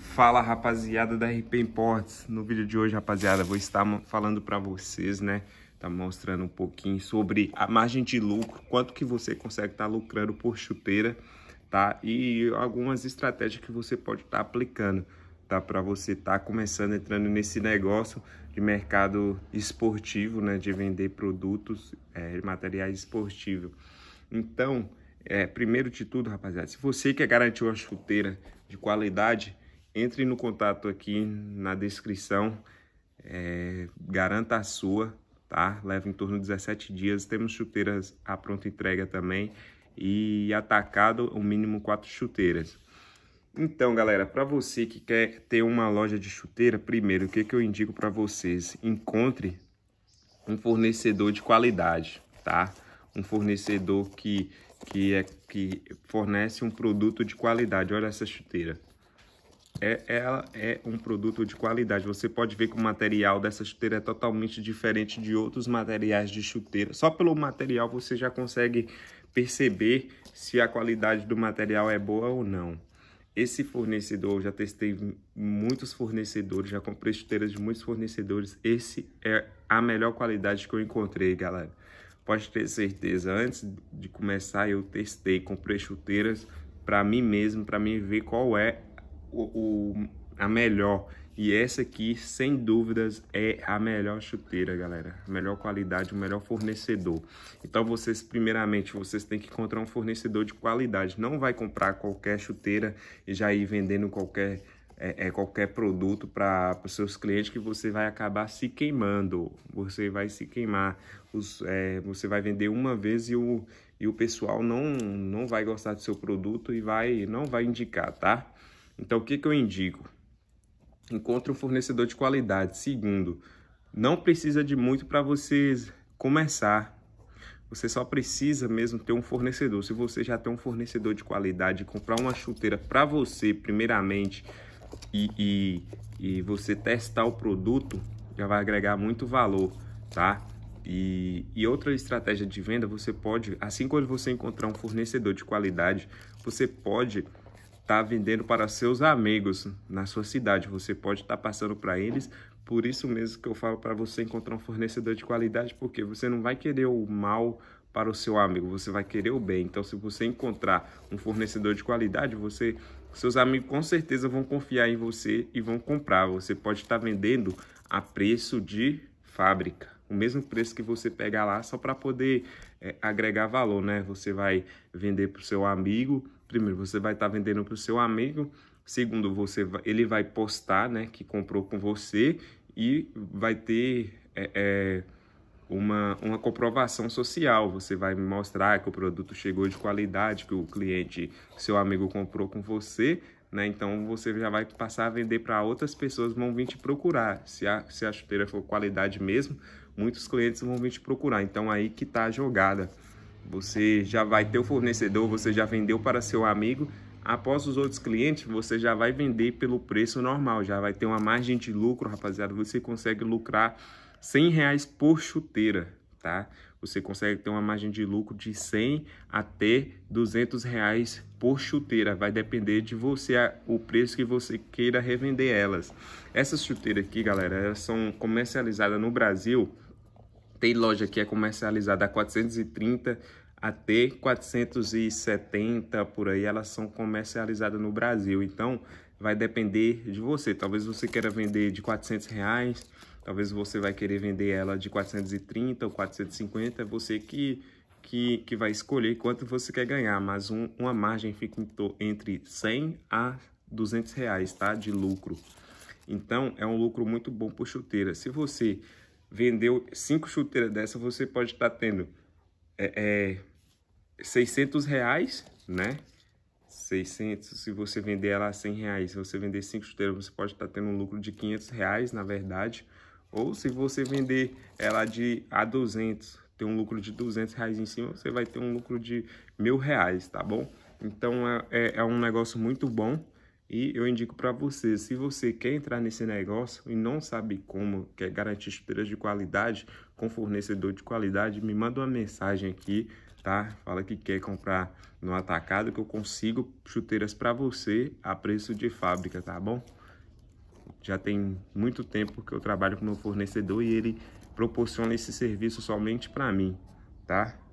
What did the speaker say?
Fala rapaziada da RP Imports, no vídeo de hoje rapaziada vou estar falando para vocês né, tá mostrando um pouquinho sobre a margem de lucro, quanto que você consegue estar tá lucrando por chuteira tá, e algumas estratégias que você pode estar tá aplicando tá, para você estar tá começando entrando nesse negócio de mercado esportivo né, de vender produtos, é, materiais esportivos. Então, é, primeiro de tudo, rapaziada, se você quer garantir uma chuteira de qualidade, entre no contato aqui na descrição, é, garanta a sua, tá? Leva em torno de 17 dias. Temos chuteiras à pronta entrega também e atacado o mínimo quatro chuteiras. Então, galera, para você que quer ter uma loja de chuteira, primeiro, o que, que eu indico para vocês? Encontre um fornecedor de qualidade, tá? Um fornecedor que, que, é, que fornece um produto de qualidade. Olha essa chuteira é, ela é, é um produto de qualidade. Você pode ver que o material dessa chuteira é totalmente diferente de outros materiais de chuteira. Só pelo material você já consegue perceber se a qualidade do material é boa ou não. Esse fornecedor, eu já testei muitos fornecedores, já comprei chuteiras de muitos fornecedores. Esse é a melhor qualidade que eu encontrei, galera. Pode ter certeza, antes de começar eu testei, comprei chuteiras para mim mesmo, para mim ver qual é o, a melhor. E essa aqui, sem dúvidas, é a melhor chuteira, galera. Melhor qualidade, o melhor fornecedor. Então, vocês, primeiramente, vocês têm que encontrar um fornecedor de qualidade. Não vai comprar qualquer chuteira e já ir vendendo qualquer é, é, qualquer produto para os seus clientes que você vai acabar se queimando. Você vai se queimar. Os, é, você vai vender uma vez e o, e o pessoal não, não vai gostar do seu produto e vai não vai indicar, tá? Então, o que, que eu indico? Encontre um fornecedor de qualidade. Segundo, não precisa de muito para você começar. Você só precisa mesmo ter um fornecedor. Se você já tem um fornecedor de qualidade, comprar uma chuteira para você, primeiramente, e, e, e, você testar o produto, já vai agregar muito valor, tá? E, e outra estratégia de venda, você pode, assim quando você encontrar um fornecedor de qualidade, você pode está vendendo para seus amigos na sua cidade. Você pode estar tá passando para eles. Por isso mesmo que eu falo para você encontrar um fornecedor de qualidade, porque você não vai querer o mal para o seu amigo, você vai querer o bem. Então, se você encontrar um fornecedor de qualidade, você, seus amigos com certeza vão confiar em você e vão comprar. Você pode estar tá vendendo a preço de fábrica, o mesmo preço que você pegar lá só para poder é, agregar valor, né? Você vai vender para o seu amigo primeiro, você vai estar tá vendendo para o seu amigo, segundo, você vai, ele vai postar né, que comprou com você e vai ter é, é, uma, uma comprovação social. Você vai mostrar que o produto chegou de qualidade, que o cliente, seu amigo comprou com você, né? Então você já vai passar a vender para outras pessoas, vão vir te procurar. Se a, se a chuteira for qualidade mesmo, muitos clientes vão vir te procurar. Então aí que tá a jogada. Você já vai ter o fornecedor, você já vendeu para seu amigo. Após os outros clientes, você já vai vender pelo preço normal, já vai ter uma margem de lucro, rapaziada. Você consegue lucrar 100 reais por chuteira, tá? Você consegue ter uma margem de lucro de 100 até 200 reais por chuteira. Vai depender de você, o preço que você queira revender elas. Essas chuteiras aqui, galera, elas são comercializadas no Brasil tem loja que é comercializada a 430 até 470 por aí, elas são comercializadas no Brasil. Então, vai depender de você. Talvez você queira vender de 400 reais, talvez você vai querer vender ela de 430 ou 450, é você que, que, que vai escolher quanto você quer ganhar, mas um, uma margem fica entre 100 a 200 reais, tá? De lucro. Então, é um lucro muito bom por chuteira. Se você vendeu cinco chuteiras dessa, você pode estar tá tendo é, é, 600 reais, né? 600, se você vender ela a 100 reais, se você vender cinco chuteiras, você pode estar tá tendo um lucro de 500 reais, na verdade. Ou se você vender ela de a 200, ter um lucro de 200 reais em cima, você vai ter um lucro de mil reais, tá bom? Então é, é, é um negócio muito bom. E eu indico para você, se você quer entrar nesse negócio e não sabe como, quer garantir chuteiras de qualidade com fornecedor de qualidade, me manda uma mensagem aqui, tá? Fala que quer comprar no atacado que eu consigo chuteiras para você a preço de fábrica, tá bom? Já tem muito tempo que eu trabalho com meu fornecedor e ele proporciona esse serviço somente para mim, tá?